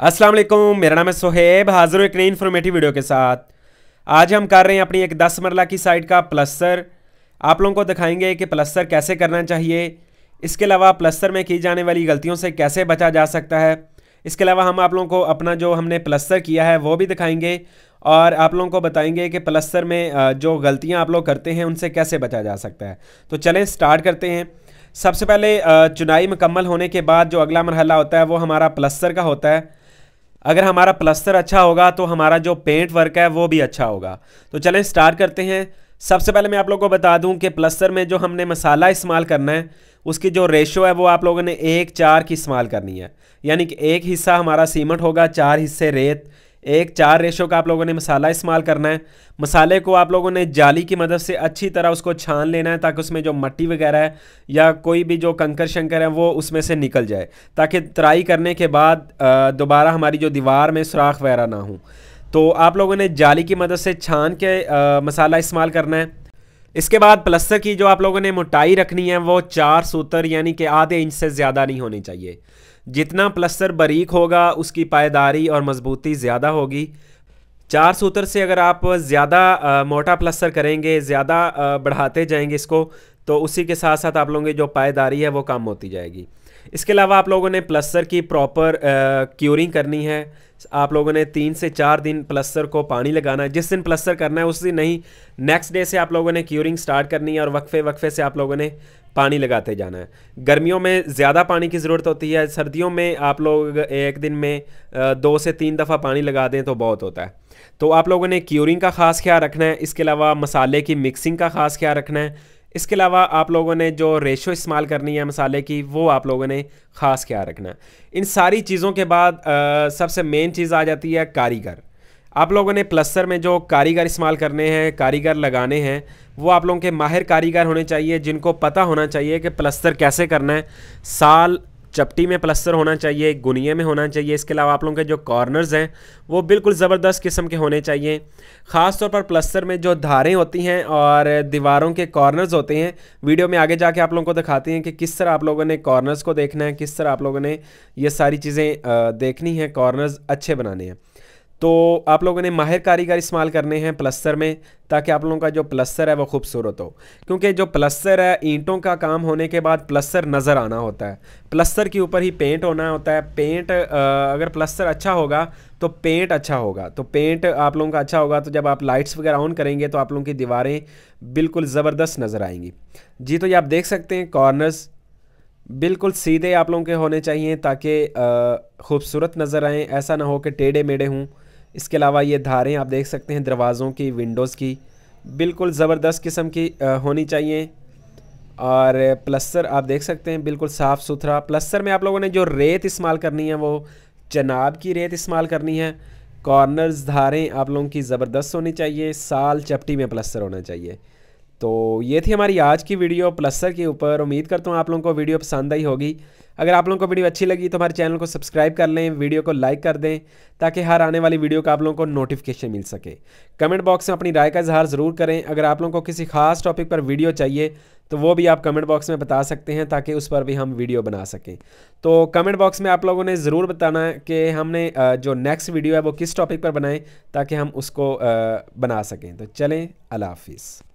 अस्सलाम वालेकुम मेरा नाम है सोहेब हाजिर हूँ एक नई इन्फॉर्मेटिव वीडियो के साथ आज हम कर रहे हैं अपनी एक दस मरला की साइट का प्लस्तर आप लोगों को दिखाएंगे कि प्लस्तर कैसे करना चाहिए इसके अलावा प्लस्तर में की जाने वाली गलतियों से कैसे बचा जा सकता है इसके अलावा हम आप लोगों को अपना जो हमने प्लस्तर किया है वो भी दिखाएंगे और आप लोगों को बताएंगे कि प्लस्तर में जो गलतियाँ आप लोग करते हैं उनसे कैसे बचा जा सकता है तो चलें स्टार्ट करते हैं सबसे पहले चुनाई मुकम्मल होने के बाद जो अगला मरहला होता है वो हमारा प्लस्तर का होता है अगर हमारा प्लस्तर अच्छा होगा तो हमारा जो पेंट वर्क है वो भी अच्छा होगा तो चलें स्टार्ट करते हैं सबसे पहले मैं आप लोगों को बता दूं कि प्लस्तर में जो हमने मसाला इस्तेमाल करना है उसकी जो रेशो है वो आप लोगों ने एक चार की इस्तेमाल करनी है यानी कि एक हिस्सा हमारा सीमेंट होगा चार हिस्से रेत एक चार रेशो का आप लोगों ने मसाला इस्तेमाल करना है मसाले को आप लोगों ने जाली की मदद से अच्छी तरह उसको छान लेना है ताकि उसमें जो मट्टी वगैरह है या कोई भी जो कंकर शंकर है वो उसमें से निकल जाए ताकि तराई करने के बाद दोबारा हमारी जो दीवार में सुराख वगैरह ना हो तो आप लोगों ने जाली की मदद से छान के आ, मसाला इस्तेमाल करना है इसके बाद प्लस्तर की जो आप लोगों ने मोटाई रखनी है वो चार सूतर यानी कि आधे इंच से ज़्यादा नहीं होनी चाहिए जितना प्लस्तर बरीक होगा उसकी पायदारी और मजबूती ज़्यादा होगी चार सूत्र से अगर आप ज़्यादा मोटा प्लस्तर करेंगे ज़्यादा बढ़ाते जाएंगे इसको तो उसी के साथ साथ आप लोगों की जो पायदारी है वो कम होती जाएगी इसके अलावा आप लोगों ने प्लस्तर की प्रॉपर क्यूरिंग करनी है आप लोगों ने तीन से चार दिन प्लस्तर को पानी लगाना है जिस दिन प्लस्तर करना है उस दिन नहीं नेक्स्ट डे से आप लोगों ने क्योरिंग स्टार्ट करनी है और वक्फे वक्फे से आप लोगों ने पानी लगाते जाना है गर्मियों में ज़्यादा पानी की ज़रूरत होती है सर्दियों में आप लोग एक दिन में दो से तीन दफ़ा पानी लगा दें तो बहुत होता है तो आप लोगों ने क्यूरिंग का ख़ास ख्याल रखना है इसके अलावा मसाले की मिक्सिंग का ख़ास ख्याल रखना है इसके अलावा आप लोगों ने जो रेशो इस्तेमाल करनी है मसाले की वो आप लोगों ने ख़ास ख्याल रखना है इन सारी चीज़ों के बाद आ, सबसे मेन चीज़ आ जाती है कारीगर आप लोगों ने प्लस्तर में जो कारीगर इस्तेमाल करने हैं कारीगर लगाने हैं वो आप लोगों के माहिर कारीगर होने चाहिए जिनको पता होना चाहिए कि प्लस्तर कैसे करना है साल चपटी में प्लस्तर होना चाहिए गुनिया में होना चाहिए इसके अलावा आप लोगों के जो कॉर्नर्स हैं वो बिल्कुल ज़बरदस्त किस्म के होने चाहिए ख़ास तौर पर प्लस्तर में जो धारें होती हैं और दीवारों के कॉर्नर्स होते हैं वीडियो में आगे जाके आप लोगों को दिखाते हैं कि किस तरह आप लोगों ने कॉर्नर्स को देखना है किस तरह आप लोगों ने ये सारी चीज़ें देखनी है कॉर्नर्स अच्छे बनाने हैं तो आप लोगों ने माहिर कारीगर इस्तेमाल करने हैं प्लस्तर में ताकि आप लोगों का जो प्लस्तर है वो खूबसूरत हो क्योंकि जो प्लस्तर है ईंटों का काम होने के बाद प्लस्तर नज़र आना होता है प्लस्तर के ऊपर ही पेंट होना होता है पेंट अगर प्लस्तर अच्छा होगा तो पेंट अच्छा होगा तो पेंट आप लोगों का अच्छा होगा तो जब आप लाइट्स वगैरह ऑन करेंगे तो आप लोगों की दीवारें बिल्कुल ज़बरदस्त नज़र आएंगी जी तो ये आप देख सकते हैं कॉर्नर्स बिल्कुल सीधे आप लोगों के होने चाहिए ताकि खूबसूरत नज़र आएँ ऐसा ना हो कि टेढ़े मेढ़े हों इसके अलावा ये धारें आप देख सकते हैं दरवाज़ों की विंडोज़ की बिल्कुल ज़बरदस्त किस्म की होनी चाहिए और प्लस्तर आप देख सकते हैं बिल्कुल साफ़ सुथरा प्लस्तर में आप लोगों ने जो रेत इस्तेमाल करनी है वो चनाब की रेत इस्तेमाल करनी है कॉर्नर्स धारें आप लोगों की ज़बरदस्त होनी चाहिए साल चपटी में प्लस्तर होना चाहिए तो ये थी हमारी आज की वीडियो प्लसर के ऊपर उम्मीद करता हूँ आप लोगों को वीडियो पसंद आई होगी अगर आप लोगों को वीडियो अच्छी लगी तो हमारे चैनल को सब्सक्राइब कर लें वीडियो को लाइक कर दें ताकि हर आने वाली वीडियो का आप लोगों को नोटिफिकेशन मिल सके कमेंट बॉक्स में अपनी राय का इजहार ज़रूर करें अगर आप लोगों को किसी खास टॉपिक पर वीडियो चाहिए तो वो भी आप कमेंट बॉक्स में बता सकते हैं ताकि उस पर भी हम वीडियो बना सकें तो कमेंट बॉक्स में आप लोगों ने ज़रूर बताना कि हमने जो नेक्स्ट वीडियो है वो किस टॉपिक पर बनाएँ ताकि हम उसको बना सकें तो चलें अला हाफिज़